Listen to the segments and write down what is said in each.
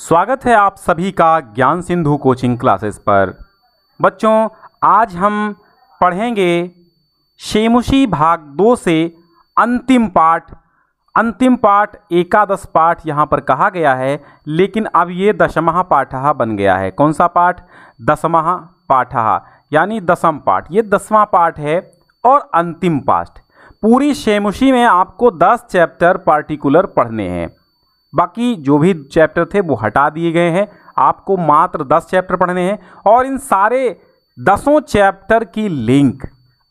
स्वागत है आप सभी का ज्ञान सिंधु कोचिंग क्लासेस पर बच्चों आज हम पढ़ेंगे शेमुशी भाग दो से अंतिम पाठ अंतिम पाठ एकादश पाठ यहाँ पर कहा गया है लेकिन अब ये दशमह पाठ बन गया है कौन सा पाठ दशमहा पाठ यानी दसम पाठ ये दसवां पाठ है और अंतिम पाठ पूरी शेमुशी में आपको दस चैप्टर पार्टिकुलर पढ़ने हैं बाकी जो भी चैप्टर थे वो हटा दिए गए हैं आपको मात्र दस चैप्टर पढ़ने हैं और इन सारे दसों चैप्टर की लिंक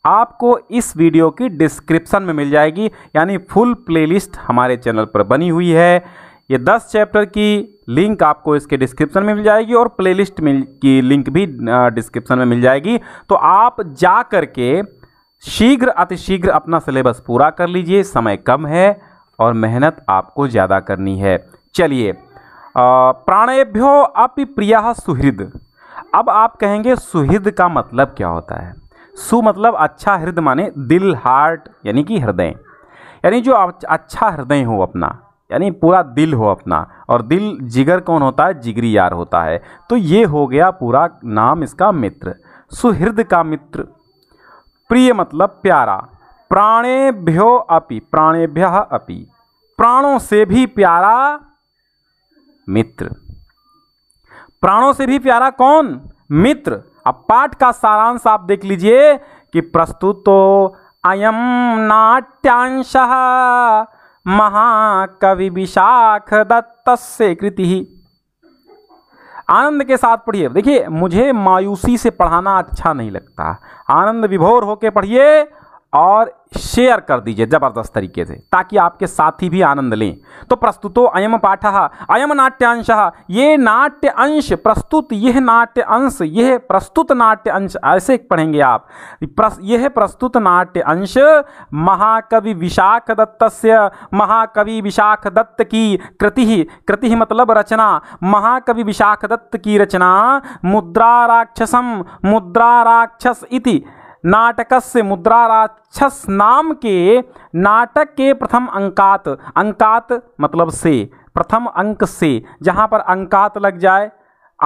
आपको इस वीडियो की डिस्क्रिप्शन में मिल जाएगी यानी फुल प्लेलिस्ट हमारे चैनल पर बनी हुई है ये दस चैप्टर की लिंक आपको इसके डिस्क्रिप्शन में मिल जाएगी और प्लेलिस्ट की लिंक भी डिस्क्रिप्शन में मिल जाएगी तो आप जा कर के शीघ्र अतिशीघ्र अपना सिलेबस पूरा कर लीजिए समय कम है और मेहनत आपको ज़्यादा करनी है चलिए प्राणेभ्यो अपि प्रिय सुहृद अब आप कहेंगे सुहृद का मतलब क्या होता है सु मतलब अच्छा हृदय माने दिल हार्ट यानी कि हृदय यानी जो अच्छा हृदय हो अपना यानी पूरा दिल हो अपना और दिल जिगर कौन होता है जिगरी यार होता है तो ये हो गया पूरा नाम इसका मित्र सुहृद का मित्र प्रिय मतलब प्यारा प्राणेभ्यो अपि प्राणेभ्य अपि प्राणों से भी प्यारा मित्र प्राणों से भी प्यारा कौन मित्र अब पाठ का सारांश आप देख लीजिए कि प्रस्तुत तो अयम नाट्यांश महाकवि विशाख दत्त से कृति आनंद के साथ पढ़िए देखिए मुझे मायूसी से पढ़ाना अच्छा नहीं लगता आनंद विभोर होके पढ़िए और शेयर कर दीजिए जबरदस्त तरीके से ताकि आपके साथी भी आनंद लें तो प्रस्तुतो अयम पाठ अयम नाट्यांश ये नाट्य अंश प्रस्तुत यह नाट्य अंश यह प्रस्तुत नाट्य अंश ऐसे पढ़ेंगे आप प्रस, यह प्रस्तुत नाट्य अंश महाकवि विशाख दत्त महाकवि विशाख दत्त की कृति कृति मतलब रचना महाकवि विशाख दत्त की रचना मुद्रा राक्षसम मुद्रा राक्षस इति नाटक से मुद्रा राक्षस नाम के नाटक के प्रथम अंकात अंकात मतलब से प्रथम अंक से जहाँ पर अंकात लग जाए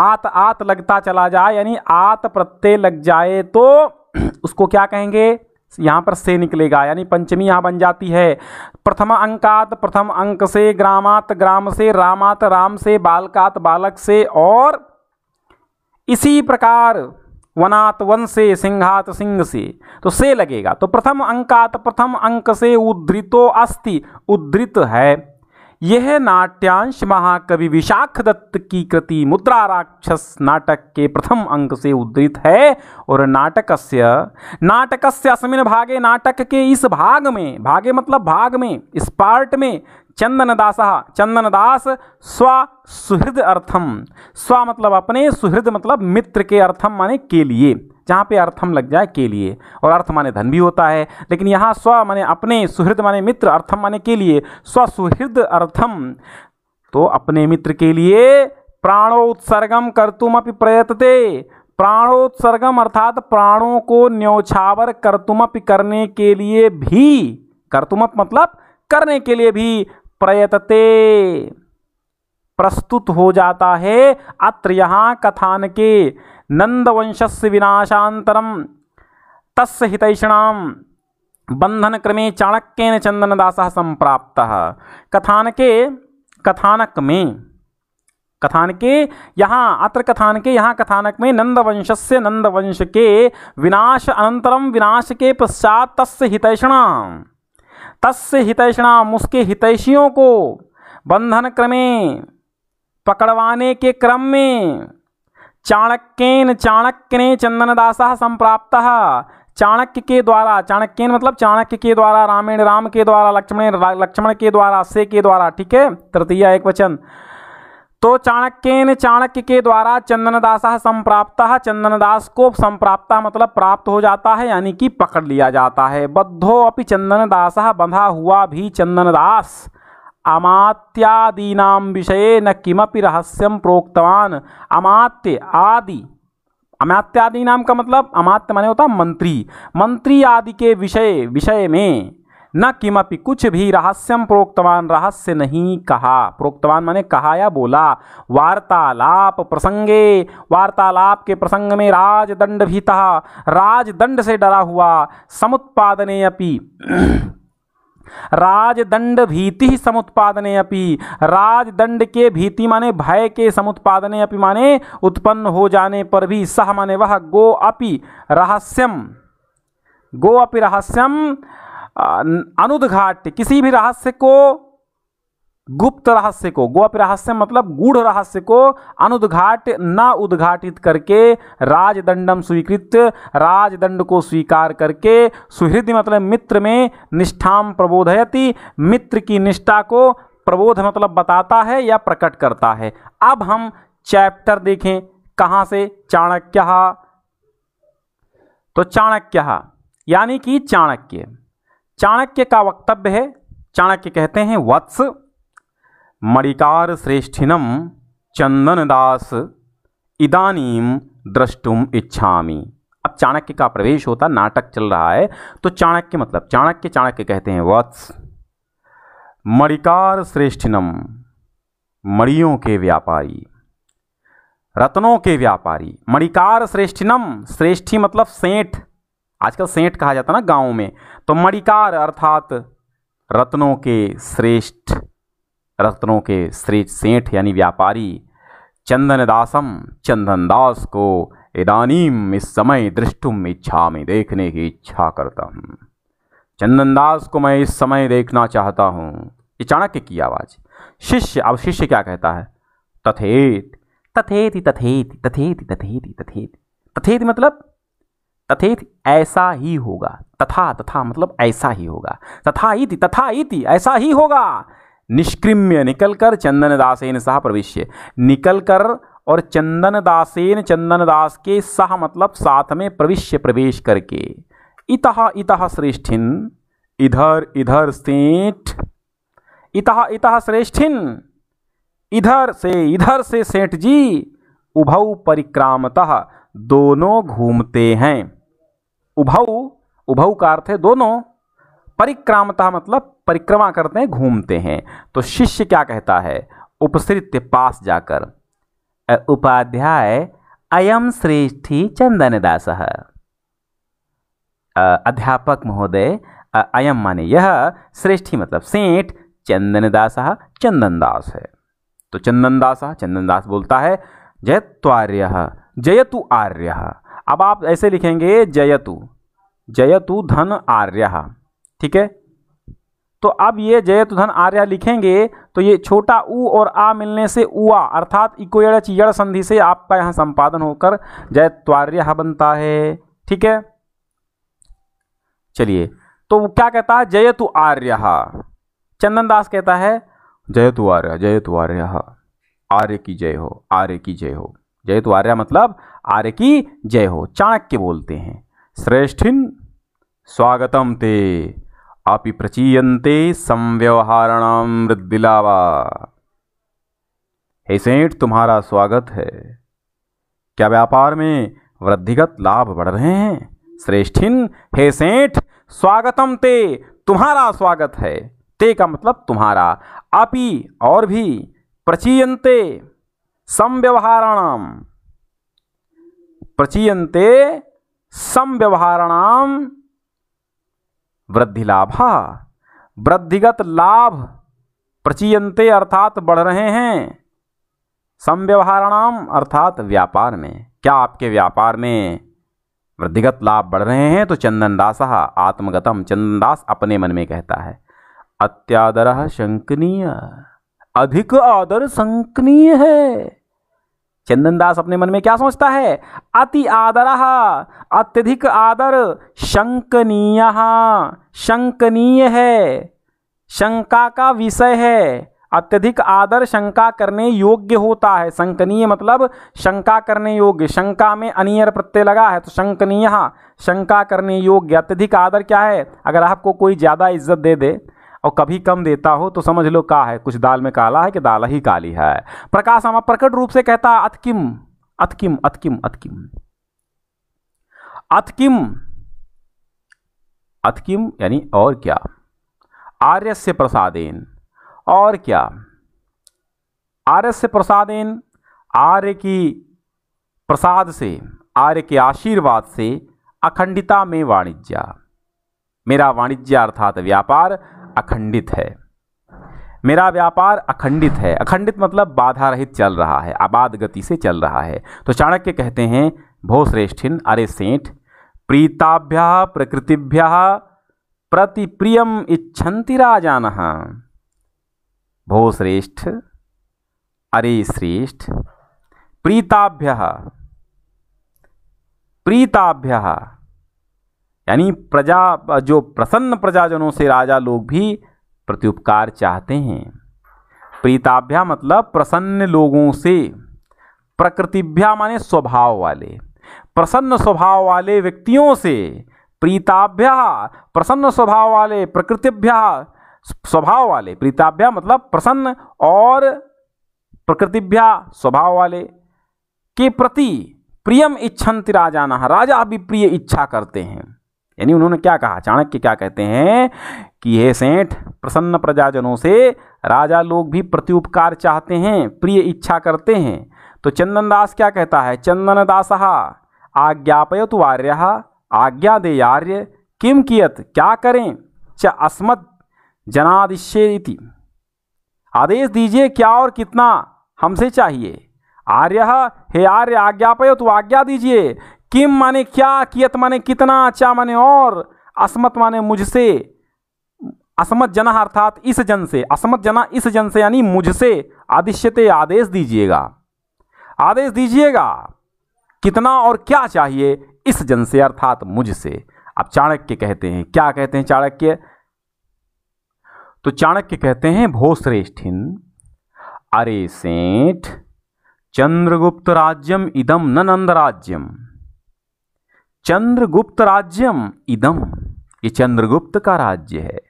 आत आत लगता चला जाए यानी आत प्रत्यय लग जाए तो उसको क्या कहेंगे यहाँ पर से निकलेगा यानी पंचमी यहाँ बन जाती है प्रथम अंकात प्रथम अंक से ग्रामात ग्राम से रामात राम से बालकात बालक से और इसी प्रकार वनात वन से सिंहात सिंह से तो से लगेगा तो प्रथम अंकात प्रथम अंक से उद्धृतो अस्ति उद्धृत है यह नाट्यांश महाकवि विशाख दत्त की कृति मुद्रा राक्षस नाटक के प्रथम अंक से उद्धृत है और नाटकस्य नाटकस्य अस्मिन भागे नाटक के इस भाग में भागे मतलब भाग में इस पार्ट में चंदनदास हाँ, चंदनदास स्व सुहृद अर्थम स्व मतलब अपने सुहृद मतलब मित्र के अर्थम माने के लिए जहाँ पे अर्थम लग जाए के लिए और अर्थ माने धन भी होता है लेकिन यहाँ स्व माने अपने सुहृद माने मित्र अर्थम माने के लिए सुहृद अर्थम तो अपने मित्र के लिए प्राणोत्सर्गम तुम अपनी प्रयतते प्राणोत्सर्गम अर्थात प्राणों को न्योछावर कर्तुमप करने के लिए भी कर्तुमप मतलब करने के लिए भी प्रयतते प्रस्तुत हो जाता है अत्र यहाँ कथान के नंदवंशस्य विनाशान्तरं तस्य हितैषणां बन्धनक्रमे चाणक्येन चन्दनदासः सम्प्राप्तः कथानके कथानक में कथान के यहाँ अत्र कथान के यहाँ कथानक में नंदवंश से नंदवंश के विनाश अनंतरम विनाश के पश्चात तस् हितैषणा तस् हितैषणा उसके हितैषियों को बंधन क्रमे पकड़वाने के क्रम में चाणक्यन चाणक्य ने चंदनदास संप्राप्त चाणक्य के द्वारा चाणक्यन मतलब चाणक्य के द्वारा रामेण राम के द्वारा लक्ष्मण लक्ष्मण के द्वारा से के द्वारा ठीक है तृतीय एक वचन तो चाणक्यन चाणक्य के द्वारा चंदनदास संप्राप्त चंदनदास को संप्राप्त मतलब प्राप्त हो जाता है यानी कि पकड़ लिया जाता है बद्धो अपि चंदनदास बंधा हुआ भी चंदनदास अमात्यादीना विषय न किमी रहस्यम प्रोक्तवान अमात्य आदि अमात्यादी नाम का मतलब अमात्य माने होता मंत्री मंत्री आदि के विषय विषय में न किमपि कुछ भी रहस्यम प्रोक्तवान रहस्य नहीं कहा प्रोक्तवान माने कहा या बोला वार्तालाप प्रसंगे वार्तालाप के प्रसंग में राजदंड भीता राजदंड से डरा हुआ समुत्पादने अपि राजदंड भीति समुत्पादने अपी राजदंड के भीति माने भय के समुत्पादने अपि माने उत्पन्न हो जाने पर भी सह माने वह गो अपि रहस्यम गो अपि रहस्यम अनुद्घाट्य किसी भी रहस्य को गुप्त रहस्य को गोप रहस्य मतलब गूढ़ रहस्य को अनुद्घाट न उद्घाटित करके राजदंडम स्वीकृत राजदंड को स्वीकार करके सुहृदय मतलब मित्र में निष्ठाम प्रबोधयति मित्र की निष्ठा को प्रबोध मतलब बताता है या प्रकट करता है अब हम चैप्टर देखें कहाँ से चाणक्य तो चाणक्य यानी कि चाणक्य चाणक्य का वक्तव्य है चाणक्य कहते हैं वत्स मणिकार श्रेष्ठिनम चंदनदास इदानीम द्रष्टुम इच्छामी अब चाणक्य का प्रवेश होता नाटक चल रहा है तो चाणक्य मतलब चाणक्य चाणक्य कहते हैं वत्स मणिकार श्रेष्ठिनम मणियों के व्यापारी रत्नों के व्यापारी मणिकार श्रेष्ठिनम श्रेष्ठी मतलब सेठ आजकल सेठ कहा जाता ना गांव में तो मणिकार अर्थात रत्नों के श्रेष्ठ रत्नों के श्रेष्ठ सेठ यानी व्यापारी चंदन दासम चंदन दास को इदानीम इस समय दृष्टुम इच्छा में देखने की इच्छा करता हूँ चंदन दास को मैं इस समय देखना चाहता हूँ ये चाणक्य की आवाज़ शिष्य अब शिष्य क्या कहता है तथेत तथेति तथेति तथेति तथेति तथेति तथेति मतलब तथेत ऐसा ही होगा तथा तथा मतलब ऐसा ही होगा तथा इति तथा इति ऐसा ही होगा निष्क्रिम्य निकलकर दासेन सह प्रविश्य निकलकर और चंदन दासेन चंदन दास के सह मतलब साथ में प्रविश्य प्रवेश करके इत इत श्रेष्ठिन इधर इधर सेठ इत इत श्रेष्ठिन इधर से इधर से सेठ जी उभौ परिक्रामतः दोनों घूमते हैं उभौ उभौ का अर्थ है दोनों परिक्रामतः मतलब परिक्रमा करते हैं घूमते हैं तो शिष्य क्या कहता है उपसृत्य पास जाकर उपाध्याय अयम श्रेष्ठी चंदन दास अध्यापक महोदय अयम माने यह श्रेष्ठी मतलब सेठ चंदन चंदन चंदनदास है तो चंदनदास दास बोलता है जय जय जयतु आर्य अब आप ऐसे लिखेंगे जयतु जयतु धन आर्य ठीक है तो अब ये जयत धन आर्या लिखेंगे तो ये छोटा ऊ और आ मिलने से उआ अर्थात इकोयच यड़ संधि से आपका यहाँ संपादन होकर जयत्वार्य बनता है ठीक है चलिए तो क्या कहता है जयतु आर्य चंदन दास कहता है जयतु आर्य जयतु आर्य आर्य की जय हो आर्य की जय हो जयतु आर्य मतलब आर्य की जय हो चाणक्य बोलते हैं श्रेष्ठिन स्वागतम ते आपि प्रचीयते संव्यवहारण वृद्धिलावा हे सेठ तुम्हारा स्वागत है क्या व्यापार में वृद्धिगत लाभ बढ़ रहे हैं श्रेष्ठिन हे सेठ स्वागतम ते तुम्हारा स्वागत है ते का मतलब तुम्हारा अपि और भी प्रचीयते संव्यवहाराणाम प्रचीयते संव्यवहाराणाम वृद्धि लाभ वृद्धिगत लाभ प्रचीयते अर्थात बढ़ रहे हैं संव्यवहारणाम अर्थात व्यापार में क्या आपके व्यापार में वृद्धिगत लाभ बढ़ रहे हैं तो चंदनदास आत्मगतम चंदनदास अपने मन में कहता है अत्यादर शंकनीय अधिक आदर शंकनीय है चंदनदास अपने मन में क्या सोचता है अति आदर अत्यधिक आदर शंकनीय शंकनीय है शंका का विषय है अत्यधिक आदर शंका करने योग्य होता है शंकनीय मतलब शंका करने योग्य शंका में अनियर प्रत्यय लगा है तो शंकनीय शंका करने योग्य अत्यधिक आदर क्या है अगर आपको कोई ज़्यादा इज्जत दे दे और कभी कम देता हो तो समझ लो का है कुछ दाल में काला है कि दाल ही काली है प्रकाश आमा प्रकट रूप से कहता अतकिम अतकिम अतकिम अतकिम अतकिम अतकिम यानी और क्या आर्य से प्रसादेन और क्या आर्य से प्रसादेन आर्य की प्रसाद से आर्य के आशीर्वाद से अखंडिता में वाणिज्य मेरा वाणिज्य अर्थात व्यापार अखंडित है मेरा व्यापार अखंडित है अखंडित मतलब बाधा रहित चल रहा है आबाद गति से चल रहा है तो चाणक्य कहते हैं भो श्रेष्ठिन अरे सेठ प्रीताभ्य प्रकृतिभ्य प्रतिप्रियम इच्छन्ति राजान भो श्रेष्ठ अरे श्रेष्ठ प्रीताभ्य प्रीताभ्य यानी प्रजा जो प्रसन्न प्रजाजनों से राजा लोग भी प्रत्युपकार चाहते हैं प्रीताभ्या मतलब प्रसन्न लोगों से प्रकृतिभ्या माने स्वभाव वाले प्रसन्न स्वभाव वाले व्यक्तियों से प्रीताभ्या प्रसन्न स्वभाव वाले प्रकृतिभ्या स्वभाव वाले प्रीताभ्या मतलब प्रसन्न और प्रकृतिभ्या स्वभाव वाले के प्रति प्रियम इच्छन्ति राजा राजा भी प्रिय इच्छा करते हैं यानी उन्होंने क्या कहा चाणक्य क्या कहते हैं कि हे सेठ प्रसन्न प्रजाजनों से राजा लोग भी प्रत्युपकार चाहते हैं प्रिय इच्छा करते हैं तो चंदनदास क्या कहता है चंदन आज्ञापय तो आर्य आज्ञा दे आर्य किम कियत क्या करें च अस्मत जनादिश्य आदेश दीजिए क्या और कितना हमसे चाहिए आर्य हे आर्य आज्ञापय तो आज्ञा दीजिए किम माने क्या कियत माने कितना चा माने और असमत माने मुझसे असमत जना अर्थात इस जन से असमत जना इस जन से यानी मुझसे आदिश्यते आदेश दीजिएगा आदेश दीजिएगा कितना और क्या चाहिए इस जन से अर्थात मुझसे अब चाणक्य कहते हैं क्या कहते हैं चाणक्य तो चाणक्य कहते हैं भो श्रेष्ठिन अरे सेठ चंद्रगुप्त राज्यम इदम न नंद राज्यम चंद्रगुप्त राज्यम इदम ये चंद्रगुप्त का राज्य है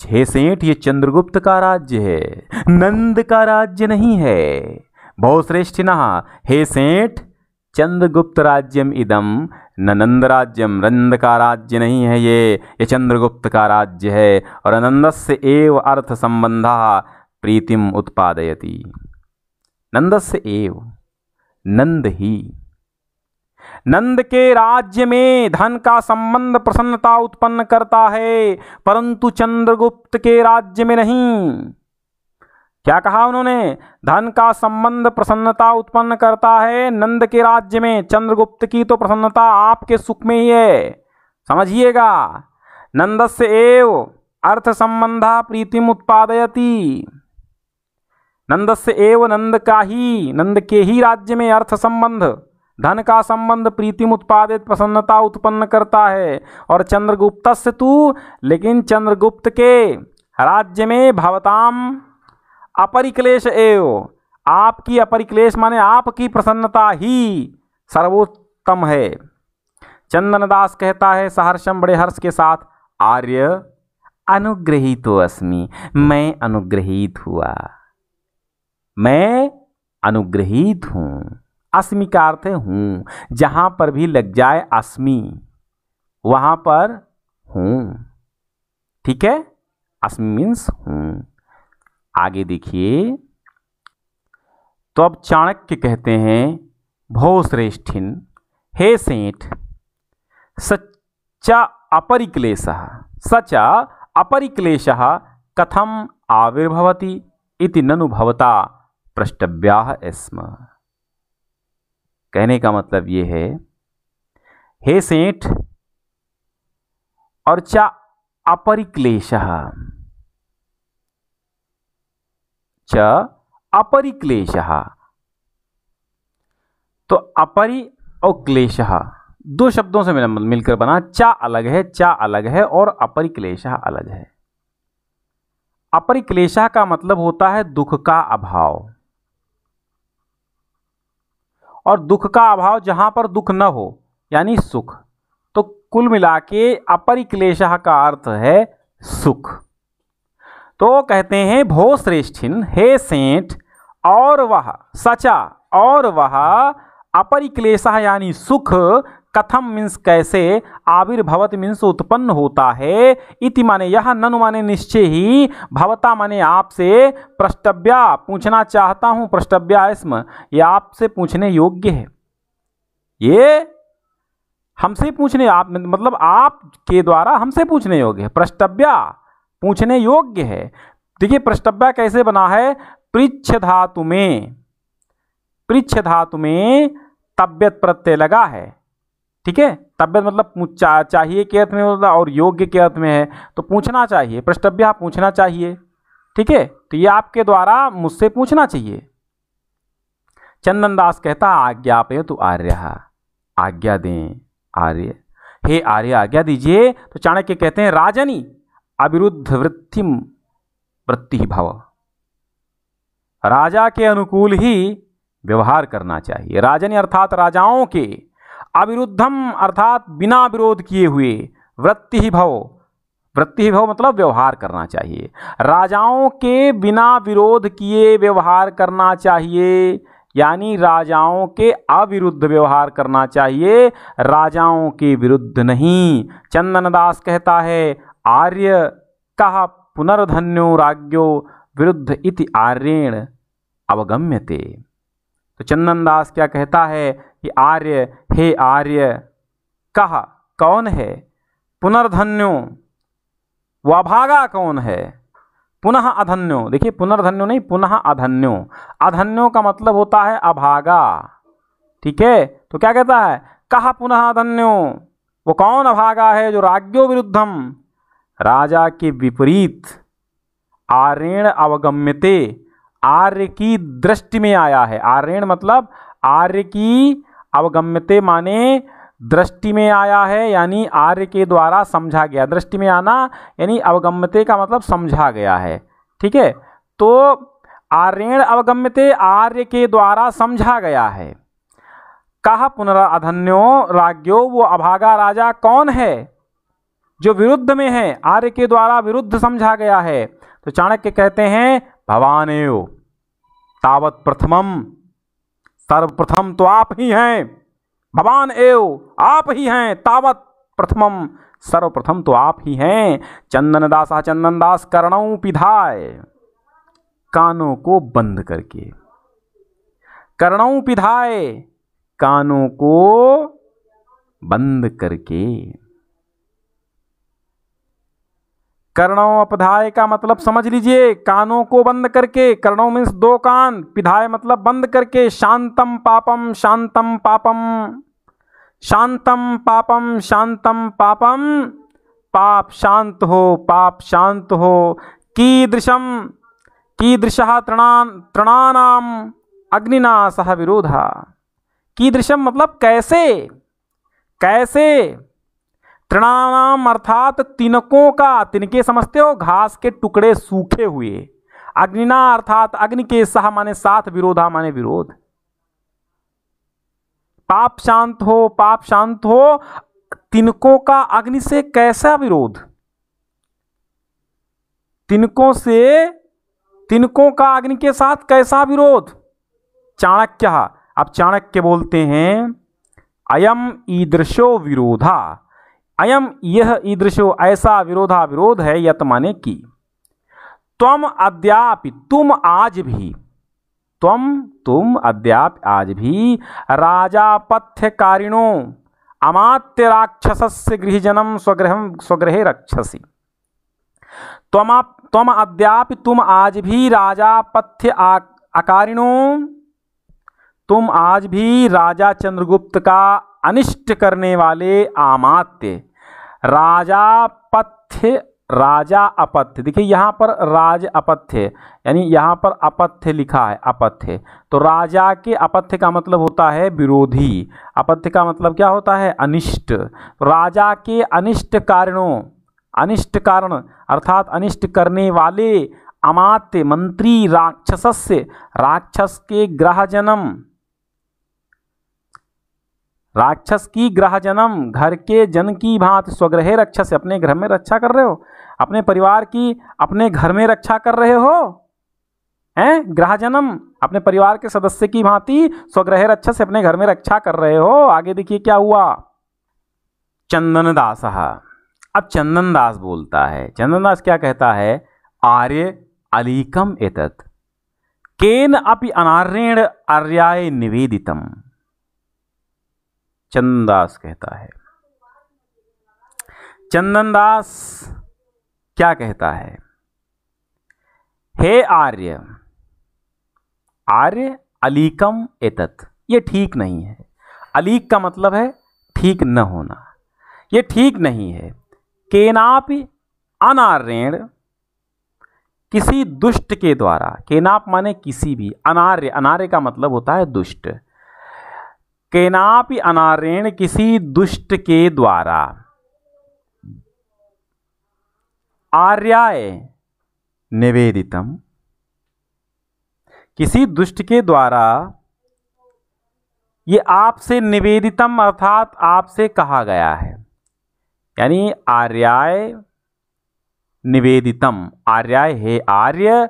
छे सेठ ये चंद्रगुप्त का राज्य है नंद का राज्य नहीं है श्रेष्ठ नहा हे सेठ चंद्रगुप्त राज्यम इदम नंद राज्यम नंद का राज्य नहीं है ये ये चंद्रगुप्त का राज्य है और अनंदस्य एव अर्थ संबंधा प्रीतिम उत्पादयति नंदस्य एव नंद ही नंद के राज्य में धन का संबंध प्रसन्नता उत्पन्न करता है परंतु चंद्रगुप्त के राज्य में नहीं क्या कहा उन्होंने धन का संबंध प्रसन्नता उत्पन्न करता है नंद के राज्य में चंद्रगुप्त की तो प्रसन्नता आपके सुख में ही है समझिएगा नंदस्य एव अर्थ संबंधा प्रीतिम उत्पादयती नंदस्य एव नंद का ही नंद के ही राज्य में अर्थ संबंध धन का संबंध प्रीतिम उत्पादित प्रसन्नता उत्पन्न करता है और चंद्रगुप्त से तू लेकिन चंद्रगुप्त के राज्य में भवताम अपरिक्लेश एव आपकी अपरिक्लेश माने आपकी प्रसन्नता ही सर्वोत्तम है चंदनदास कहता है सहर्षम बड़े हर्ष के साथ आर्य अनुग्रहित हो अस्मी मैं अनुग्रहित हुआ मैं अनुग्रहित हूँ अस्मि का अर्थ है हूँ जहाँ पर भी लग जाए अस्मि वहाँ पर हूँ ठीक है अस्मि मीन्स हूँ आगे देखिए तो अब चाणक्य कहते हैं श्रेष्ठिन हे सेठ सच्चा अपरिक्लेश सचा अपरिक्लेश कथम आविर्भवती इति ननु भवता प्रष्टव्या स्म कहने का मतलब ये है हे सेठ और चा अपरिक्लेश अपरिक्लेश तो अपरि और क्लेश दो शब्दों से मिलकर बना चा अलग है चा अलग है और अपरिक्लेश अलग है अपरिक्लेश का मतलब होता है दुख का अभाव और दुख का अभाव जहाँ पर दुख न हो यानी सुख तो कुल मिला के अपरिक्लेश का अर्थ है सुख तो कहते हैं भो श्रेष्ठिन हे सेठ और वह सचा और वह अपरिक्लेश यानी सुख कथम मीन्स कैसे आविर्भवत मीन्स उत्पन्न होता है इति माने यह नन माने निश्चय ही भवता माने आपसे प्रष्टव्या पूछना चाहता हूँ प्रष्टव्या इसम यह आपसे पूछने योग्य है ये हमसे पूछने आप मतलब आप के द्वारा हमसे पूछने योग्य है प्रष्टव्या पूछने योग्य है देखिए प्रष्टव्या कैसे बना है पृच्छ धातु में पृच्छ धातु में तब्यत प्रत्यय लगा है ठीक है तबियत मतलब चा, चाहिए के अर्थ में मतलब और योग्य के अर्थ में है तो पूछना चाहिए प्रष्टव्य आप पूछना चाहिए ठीक है तो ये आपके द्वारा मुझसे पूछना चाहिए चंदन दास कहता आप तो आर्य आज्ञा दें आर्य हे आर्य आज्ञा दीजिए तो चाणक्य कहते हैं राजनी अविरुद्ध वृत्ति वृत्ति भाव राजा के अनुकूल ही व्यवहार करना चाहिए राजनी अर्थात राजाओं के अविरुद्धम अर्थात बिना विरोध किए हुए वृत्ति ही भव वृत्ति ही भव मतलब व्यवहार करना चाहिए राजाओं के बिना विरोध किए व्यवहार करना चाहिए यानी राजाओं के अविरुद्ध व्यवहार करना चाहिए राजाओं के विरुद्ध नहीं चंदनदास कहता है आर्य कह पुनर्धन्यो राज्यो विरुद्ध इति आर्येण अवगम्यते तो चंदनदास क्या कहता है कि आर्य हे आर्य कह कौन है पुनर्धन्यो वाभागा कौन है पुनः अधन्यो देखिए पुनर्धन्यो नहीं पुनः अधन्यो अधन्यो का मतलब होता है अभागा ठीक है तो क्या कहता है कह पुनः अधन्यो वो कौन अभागा है जो राज्यो विरुद्धम राजा के विपरीत आर्यण अवगम्यते आर्य की दृष्टि में आया है आर्यण मतलब आर्य की अवगम्यते माने दृष्टि में आया है यानी आर्य के द्वारा समझा गया दृष्टि में आना यानी अवगम्यते का मतलब समझा गया है ठीक है तो आर्यण अवगम्यते आर्य के द्वारा समझा गया है कहा पुनराधन्यो राज्यो वो अभागा राजा कौन है जो विरुद्ध में है आर्य के द्वारा विरुद्ध समझा गया है तो चाणक्य कहते हैं भवानेव तावत प्रथमम सर्वप्रथम तो आप ही हैं भगवान एव आप ही हैं तावत प्रथमम सर्वप्रथम तो आप ही हैं चंदन दास चंदन दास कर्णों पिधाय कानों को बंद करके करण पिधाय कानों को बंद करके कर्णों अपधाय का मतलब समझ लीजिए कानों को बंद करके कर्णों मीन्स दो कान पिधाय मतलब बंद करके शांतम पापम शांतम पापम शांतम पापम शांतम पापम पाप शांत हो पाप शांत हो कीदृशम कीदृश तृणान तृणानाम अग्निना सह विरोधा कीदृशम मतलब कैसे कैसे तृणानाम अर्थात तिनकों का तिनके समझते हो घास के टुकड़े सूखे हुए अग्निना अर्थात अग्नि के सह माने साथ विरोधा माने विरोध पाप शांत हो पाप शांत हो तिनकों का अग्नि से कैसा विरोध तिनकों से तिनकों का अग्नि के साथ कैसा विरोध चाणक्य अब चाणक्य बोलते हैं अयम ईदृशो विरोधा अयम यह ईदृशो ऐसा विरोधा विरोध है यत माने की तम अद्याप तुम आज भी तम तुम अद्याप आज भी राजा राजापथ्यकारिणो अमात्य राक्षसस्य गृहजनम स्वगृह स्वगृह रक्षसी तम अद्याप तुम आज भी राजा पथ्य अकारिणो तुम आज भी राजा चंद्रगुप्त का अनिष्ट करने वाले आमात्य राजा पथ्य राजा अपथ्य देखिए यहाँ पर राज अपथ्य यानी यहाँ पर अपथ्य लिखा है अपथ्य तो राजा के अपथ्य का मतलब होता है विरोधी अपथ्य का मतलब क्या होता है अनिष्ट राजा के अनिष्ट कारणों अनिष्ट कारण अर्थात अनिष्ट करने वाले अमात्य मंत्री राक्षस से राक्षस के ग्रह जन्म राक्षस की ग्रह जन्म घर के जन की भांत स्वग्रह रक्षस अपने घर में रक्षा कर रहे हो अपने परिवार की अपने घर में रक्षा कर रहे हो हैं ग्रह जन्म अपने परिवार के सदस्य की भांति स्वग्रह रक्षस अपने घर में रक्षा कर रहे हो आगे देखिए क्या हुआ चंदन दास हाँ। अब चंदन दास बोलता है चंदन दास क्या कहता है आर्य अलीकम एत केन अपि अनारेण आर्याय निवेदितम चंदनदास कहता है चंदनदास क्या कहता है हे आर्य आर्य अलीकम एतत ये ठीक नहीं है अलीक का मतलब है ठीक न होना ये ठीक नहीं है केनाप अनार्यण किसी दुष्ट के द्वारा केनाप माने किसी भी अनार्य अनार्य का मतलब होता है दुष्ट केनापि अनारेण किसी दुष्ट के द्वारा आर्याय निवेदितम किसी दुष्ट के द्वारा ये आपसे निवेदितम अर्थात आपसे कहा गया है यानी आर्याय निवेदितम आर्याय हे आर्य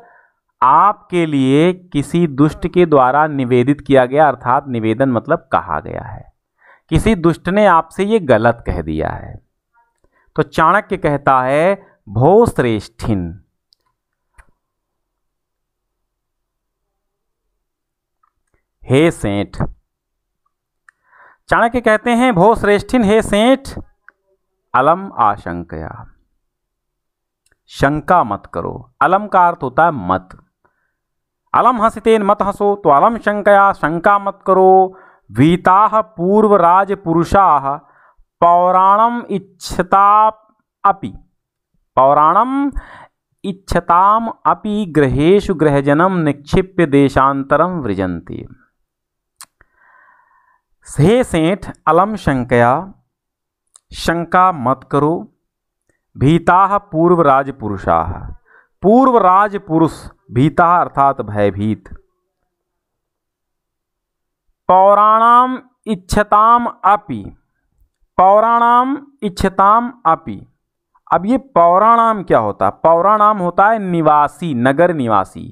आपके लिए किसी दुष्ट के द्वारा निवेदित किया गया अर्थात निवेदन मतलब कहा गया है किसी दुष्ट ने आपसे ये गलत कह दिया है तो चाणक्य कहता है भो श्रेष्ठिन हे सेठ चाणक्य कहते हैं भो श्रेष्ठिन हे सेठ अलम आशंकया शंका मत करो अलम का अर्थ होता है मत अलम हसितेन मत हसो तो अलम शंकया शंका मत करो वीता पूर्वराज पुरुषा पौराणम इच्छता अपि पौराणम इच्छताम अपि ग्रहेशु ग्रहजनम निक्षिप्य देशांतरम वृजंते हे सेठ अलम शंकया शंका मत करो भीता पूर्व राजपुरुषा पूर्व राज पुरुष भीता अर्थात भयभीत पौराणाम इच्छताम अपि पौराणाम इच्छताम अपि अब ये पौराणाम क्या होता है पौराणाम होता है निवासी नगर निवासी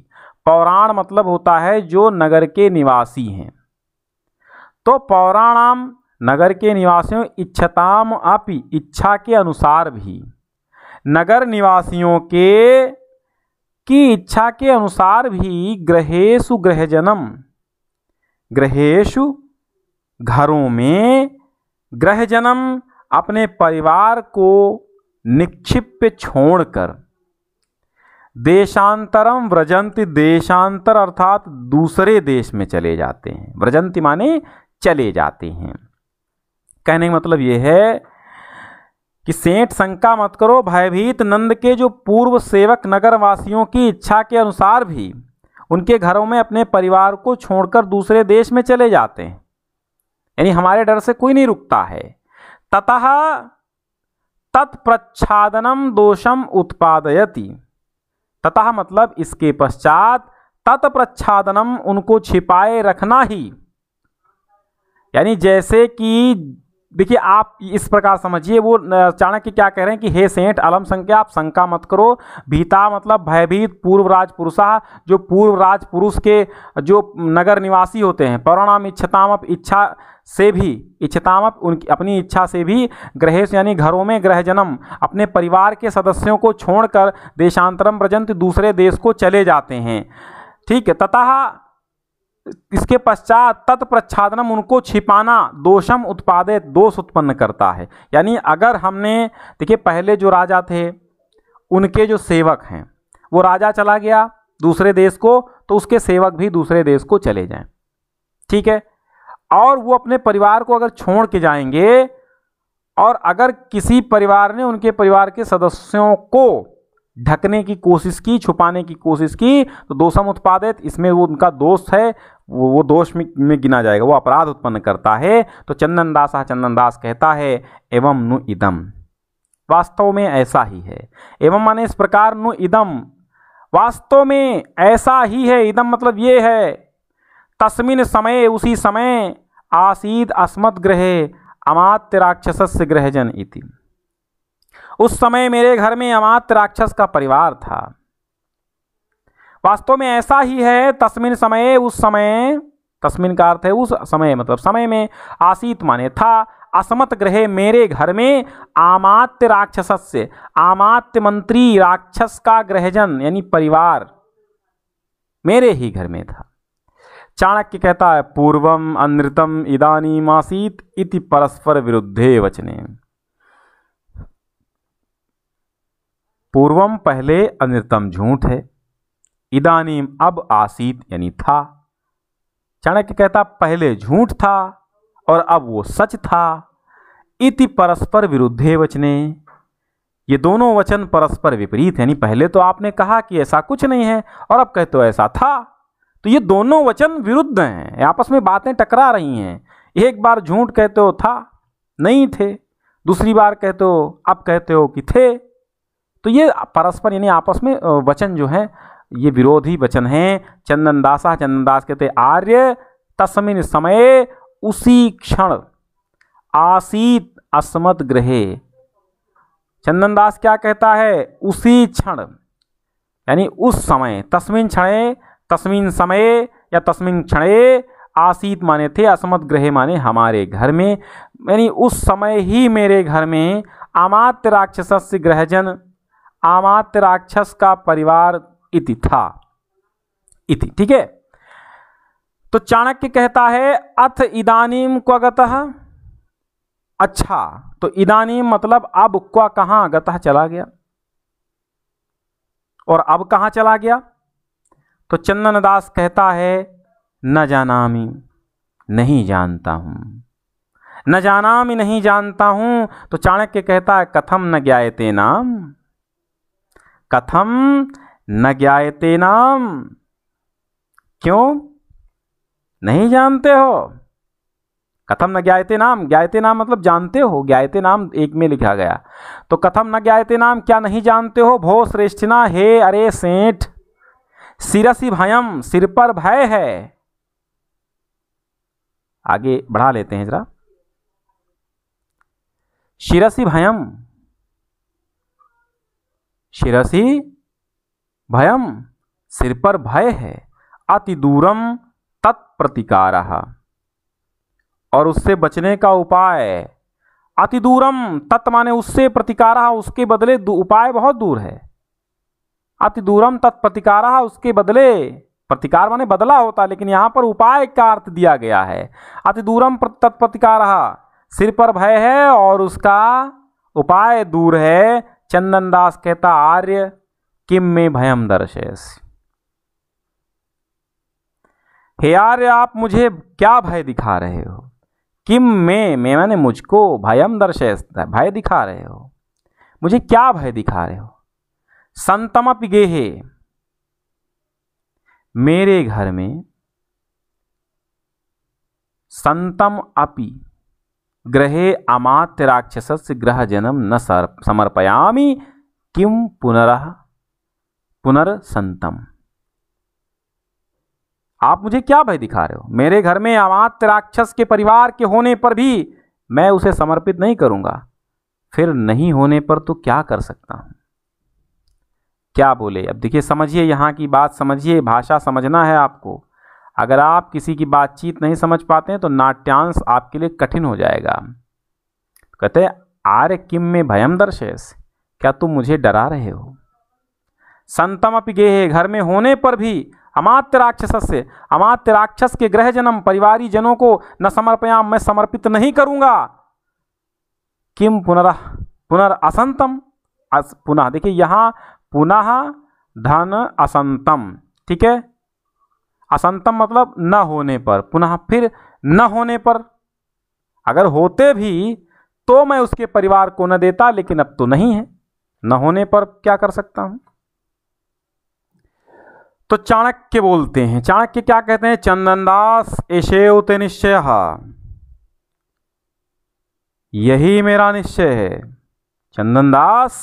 पौराण मतलब होता है जो नगर के निवासी हैं तो पौराणाम नगर के निवासियों इच्छताम अपि इच्छा के अनुसार भी नगर निवासियों के की इच्छा के अनुसार भी ग्रहेशु ग्रह जनम ग्रहेशु घरों में ग्रहजनम अपने परिवार को निक्षिप्य छोड़कर देशांतरम व्रजंती देशांतर अर्थात दूसरे देश में चले जाते हैं व्रजंती माने चले जाते हैं कहने का मतलब यह है कि सेठ शंका मत करो भयभीत नंद के जो पूर्व सेवक नगर वासियों की इच्छा के अनुसार भी उनके घरों में अपने परिवार को छोड़कर दूसरे देश में चले जाते हैं यानी हमारे डर से कोई नहीं रुकता है ततः तत्प्रच्छादनम दोषम उत्पादयति ततः मतलब इसके पश्चात तत्प्रच्छादनम उनको छिपाए रखना ही यानी जैसे कि देखिए आप इस प्रकार समझिए वो चाणक्य क्या कह रहे हैं कि हे सेठ अलम संख्या आप शंका मत करो भीता मतलब भयभीत पूर्व राजपुरुषा जो पूर्व राजपुरुष के जो नगर निवासी होते हैं पौराणाम इच्छताम इच्छा से भी इच्छताम उनकी अपनी इच्छा से भी ग्रहेश यानी घरों में ग्रह जन्म अपने परिवार के सदस्यों को छोड़कर देशांतरम प्रजंत दूसरे देश को चले जाते हैं ठीक है तथा इसके पश्चात तत्प्रच्छादनम उनको छिपाना दोषम उत्पादित दोष उत्पन्न करता है यानी अगर हमने देखिए पहले जो राजा थे उनके जो सेवक हैं वो राजा चला गया दूसरे देश को तो उसके सेवक भी दूसरे देश को चले जाएं ठीक है और वो अपने परिवार को अगर छोड़ के जाएंगे और अगर किसी परिवार ने उनके परिवार के सदस्यों को ढकने की कोशिश की छुपाने की कोशिश की तो दोषम उत्पादित इसमें वो उनका दोष है वो वो दोष में, गिना जाएगा वो अपराध उत्पन्न करता है तो चंदन चंदनदास चंदन दास कहता है एवं नु इदम वास्तव में ऐसा ही है एवं माने इस प्रकार नु इदम वास्तव में ऐसा ही है इदम मतलब ये है तस्मिन समय उसी समय आसीद अस्मत ग्रह अमात्य राक्षस ग्रहजन इति उस समय मेरे घर में अमात्य राक्षस का परिवार था वास्तव में ऐसा ही है तस्मिन समय उस समय तस्मिन का अर्थ है उस समय मतलब समय में आसीत माने था असमत ग्रह मेरे घर में आमात्य राक्षस से आमात्य मंत्री राक्षस का ग्रहजन यानी परिवार मेरे ही घर में था चाणक्य कहता है पूर्वम अनृतम इदानी मासीत इति परस्पर विरुद्धे वचने पूर्वम पहले अनृतम झूठ है इदानीम अब आसीत यानी था चाणक्य कहता पहले झूठ था और अब वो सच था इति परस्पर विरुद्धे वचने ये दोनों वचन परस्पर विपरीत यानी पहले तो आपने कहा कि ऐसा कुछ नहीं है और अब कहते हो तो ऐसा था तो ये दोनों वचन विरुद्ध हैं आपस में बातें टकरा रही हैं एक बार झूठ कहते हो था नहीं थे दूसरी बार कहते हो अब कहते हो कि थे तो ये परस्पर यानी आपस में वचन जो हैं ये विरोधी वचन हैं चंदनदासा चंदनदास कहते आर्य तस्मिन समय उसी क्षण आसीत अस्मत ग्रहे चंदनदास क्या कहता है उसी क्षण यानी उस समय तस्मिन क्षणे तस्मिन समय या तस्मिन क्षण आसीत माने थे असमत ग्रहे माने हमारे घर में यानी उस समय ही मेरे घर में आमात्य राक्षस से ग्रहजन आमात्य राक्षस का परिवार इति था इति ठीक है तो चाणक्य कहता है अथ इदानीम क्वगत अच्छा तो इदानीम मतलब अब क्व कहां गत चला गया और अब कहां चला गया तो चंदन दास कहता है न जानामी नहीं जानता हूं न जानामी नहीं जानता हूं तो चाणक्य कहता है कथम न ज्ञाते नाम कथम न ज्ञाते नाम क्यों नहीं जानते हो कथम न ज्ञाते नाम ज्ञाते नाम मतलब जानते हो ज्ञाते नाम एक में लिखा गया तो कथम न ज्ञाते नाम क्या नहीं जानते हो भो श्रेष्ठना हे अरे सेठ सिरसी भयम सिर पर भय है आगे बढ़ा लेते हैं जरा शिरसी भयम शिरसी भयम सिर पर भय है अति दूरम तत्प्रतिकार और उससे बचने का उपाय अति दूरम तत् माने उससे प्रतिकार उसके बदले उपाय बहुत दूर है अति दूरम तत्प्रतिकार उसके बदले प्रतिकार माने बदला होता लेकिन यहाँ पर उपाय का अर्थ दिया गया है अति दूरम तत्प्रतिकार सिर पर भय है और उसका उपाय दूर है चंदन दास कहता आर्य किम में भयम दर्शयस हे आर्य आप मुझे क्या भय दिखा रहे हो किम में मैं मैंने मुझको भयम दर्शयस भय दिखा रहे हो मुझे क्या भय दिखा रहे हो संतम गेहे मेरे घर में संतम अपि ग्रहे अमात्य राक्षस ग्रह जन्म न समर्पयामी किम पुनरह पुनर्संतम आप मुझे क्या भय दिखा रहे हो मेरे घर में अमात्र राक्षस के परिवार के होने पर भी मैं उसे समर्पित नहीं करूंगा फिर नहीं होने पर तो क्या कर सकता हूं क्या बोले अब देखिए समझिए यहां की बात समझिए भाषा समझना है आपको अगर आप किसी की बातचीत नहीं समझ पाते हैं तो नाट्यांश आपके लिए कठिन हो जाएगा कहते आर्य किम में भयम दर्शेस क्या तुम मुझे डरा रहे हो संतम गेह घर में होने पर भी अमात्य राक्षस से अमात्य राक्षस के ग्रह जन्म परिवारी जनों को न समर्पयाम मैं समर्पित नहीं करूंगा किम पुनर पुनर असंतम अस, पुनः देखिए यहाँ पुनः धन असंतम ठीक है असंतम मतलब न होने पर पुनः फिर न होने पर अगर होते भी तो मैं उसके परिवार को न देता लेकिन अब तो नहीं है न होने पर क्या कर सकता हूँ तो चाणक्य बोलते हैं चाणक्य क्या कहते हैं चंदनदास ऐसे ते निश्चय यही मेरा निश्चय है चंदनदास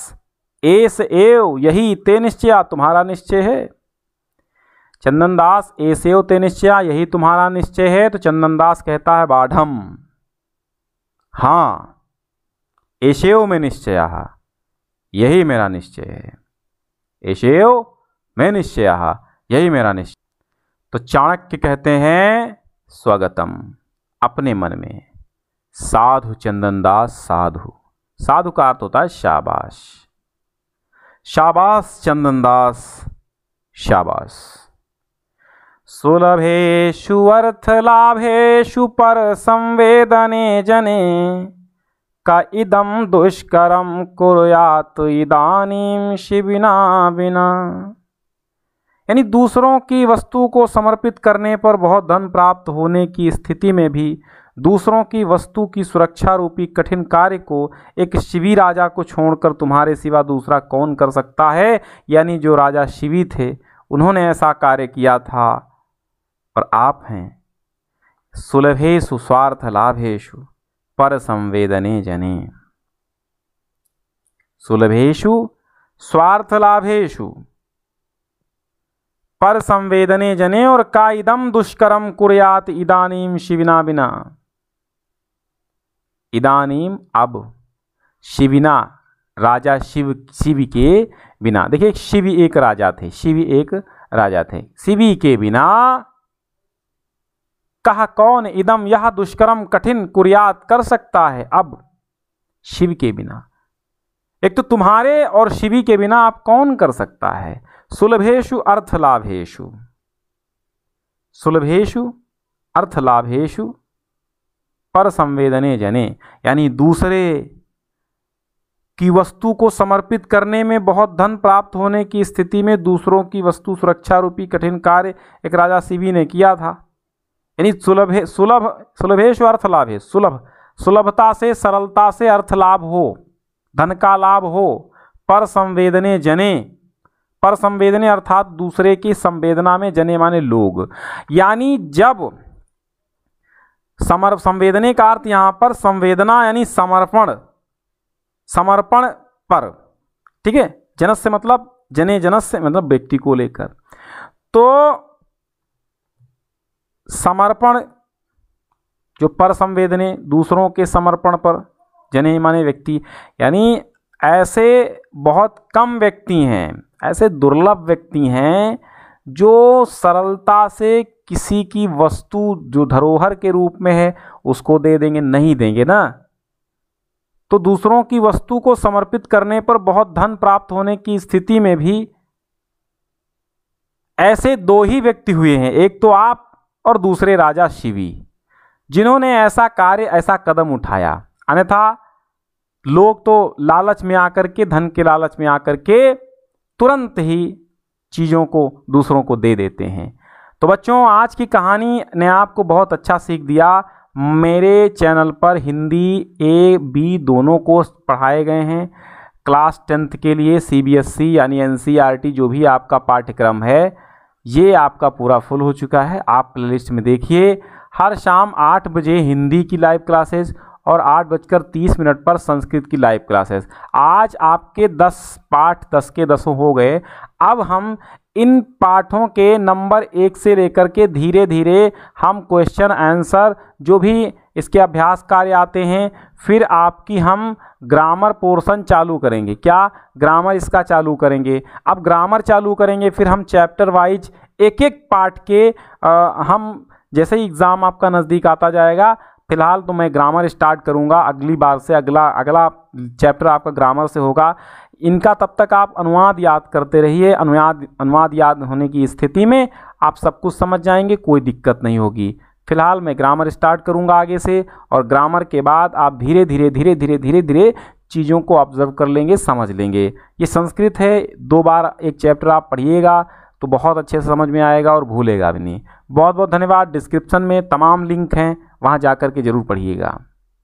एस एव यही ते निश्चय तुम्हारा निश्चय है चंदनदास ऐसे ते निश्चय यही तुम्हारा निश्चय है तो चंदनदास कहता है बाढ़म हां एशेव में निश्चय यही मेरा निश्चय है एशेव में निश्चय यही मेरा निश्चय तो चाणक्य कहते हैं स्वागतम अपने मन में साधु चंदनदास साधु साधु का अर्थ होता है शाबाश शाबाश चंदनदास शाबाश सुलभेशु अर्थ लाभेशु पर संवेदने जने का इदम दुष्करम कुरयात इदानीम शिविना बिना यानी दूसरों की वस्तु को समर्पित करने पर बहुत धन प्राप्त होने की स्थिति में भी दूसरों की वस्तु की सुरक्षा रूपी कठिन कार्य को एक शिवी राजा को छोड़कर तुम्हारे सिवा दूसरा कौन कर सकता है यानी जो राजा शिवी थे उन्होंने ऐसा कार्य किया था और आप हैं सुलभेशु स्वार्थ लाभेशु पर संवेदने जने सुलभेशु स्वार्थ लाभेशु पर संवेदने जने और का इदम दुष्करम कुरयात इदानीम शिविना बिना इदानीम अब शिविना राजा शिव शिव के बिना देखिए शिव एक राजा थे शिव एक राजा थे शिव के बिना कहा कौन इदम यह दुष्कर्म कठिन कुरियात कर सकता है अब शिव के बिना एक तो तुम्हारे और शिवी के बिना आप कौन कर सकता है सुलभेशु अर्थलाभेशु सुलभेशु अर्थलाभेशु पर संवेदने जने यानी दूसरे की वस्तु को समर्पित करने में बहुत धन प्राप्त होने की स्थिति में दूसरों की वस्तु सुरक्षा रूपी कठिन कार्य एक राजा शिवी ने किया था यानी सुलभ सुलभ सुलभेशु अर्थ है सुलभ सुलभता से सरलता से अर्थ लाभ हो धन का लाभ हो पर संवेदने जने पर संवेदने अर्थात दूसरे की संवेदना में जने माने लोग यानी जब समर्प संवेदने का अर्थ यहां पर संवेदना यानी समर्पण समर्पण पर ठीक है जनस से मतलब जने जनस से मतलब व्यक्ति को लेकर तो समर्पण जो पर संवेदने दूसरों के समर्पण पर जने माने व्यक्ति यानी ऐसे बहुत कम व्यक्ति हैं ऐसे दुर्लभ व्यक्ति हैं जो सरलता से किसी की वस्तु जो धरोहर के रूप में है उसको दे देंगे नहीं देंगे ना तो दूसरों की वस्तु को समर्पित करने पर बहुत धन प्राप्त होने की स्थिति में भी ऐसे दो ही व्यक्ति हुए हैं एक तो आप और दूसरे राजा शिवी जिन्होंने ऐसा कार्य ऐसा कदम उठाया अन्यथा लोग तो लालच में आकर के धन के लालच में आकर के तुरंत ही चीज़ों को दूसरों को दे देते हैं तो बच्चों आज की कहानी ने आपको बहुत अच्छा सीख दिया मेरे चैनल पर हिंदी ए बी दोनों कोर्स पढ़ाए गए हैं क्लास टेंथ के लिए सीबीएसई e यानी एनसीईआरटी e जो भी आपका पाठ्यक्रम है ये आपका पूरा फुल हो चुका है आप लिस्ट में देखिए हर शाम आठ बजे हिंदी की लाइव क्लासेस और आठ बजकर तीस मिनट पर संस्कृत की लाइव क्लासेस आज आपके दस पाठ दस के दसों हो गए अब हम इन पाठों के नंबर एक से लेकर के धीरे धीरे हम क्वेश्चन आंसर जो भी इसके अभ्यास कार्य आते हैं फिर आपकी हम ग्रामर पोर्शन चालू करेंगे क्या ग्रामर इसका चालू करेंगे अब ग्रामर चालू करेंगे फिर हम चैप्टर वाइज एक एक पार्ट के आ, हम जैसे ही एग्ज़ाम आपका नज़दीक आता जाएगा फिलहाल तो मैं ग्रामर स्टार्ट करूँगा अगली बार से अगला अगला चैप्टर आपका ग्रामर से होगा इनका तब तक आप अनुवाद याद करते रहिए अनुवाद अनुवाद याद होने की स्थिति में आप सब कुछ समझ जाएंगे कोई दिक्कत नहीं होगी फिलहाल मैं ग्रामर स्टार्ट करूँगा आगे से और ग्रामर के बाद आप धीरे धीरे धीरे धीरे धीरे धीरे चीज़ों को ऑब्जर्व कर लेंगे समझ लेंगे ये संस्कृत है दो बार एक चैप्टर आप पढ़िएगा तो बहुत अच्छे से समझ में आएगा और भूलेगा भी नहीं बहुत बहुत धन्यवाद डिस्क्रिप्शन में तमाम लिंक हैं वहाँ जा कर के ज़रूर पढ़िएगा